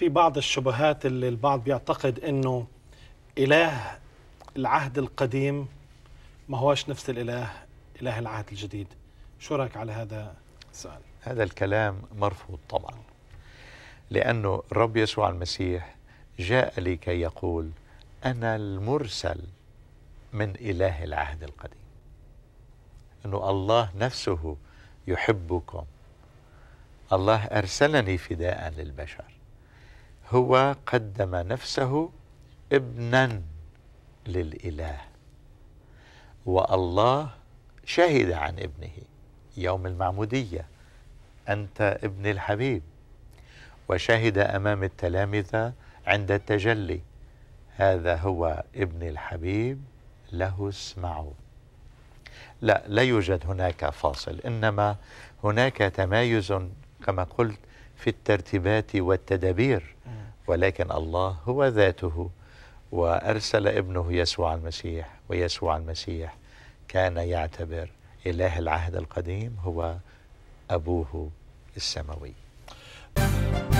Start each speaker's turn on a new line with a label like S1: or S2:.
S1: في بعض الشبهات اللي البعض بيعتقد انه اله العهد القديم ما هوش نفس الاله اله العهد الجديد شو رايك على هذا السؤال
S2: هذا الكلام مرفوض طبعا لانه الرب يسوع المسيح جاء لكي يقول انا المرسل من اله العهد القديم انه الله نفسه يحبكم الله ارسلني فداء للبشر هو قدم نفسه ابنا للإله والله شهد عن ابنه يوم المعمودية أنت ابن الحبيب وشهد أمام التلامذة عند التجلي هذا هو ابن الحبيب له اسمعوا لا لا يوجد هناك فاصل إنما هناك تمايز كما قلت في الترتيبات والتدابير ولكن الله هو ذاته وأرسل ابنه يسوع المسيح ويسوع المسيح كان يعتبر إله العهد القديم هو أبوه السماوي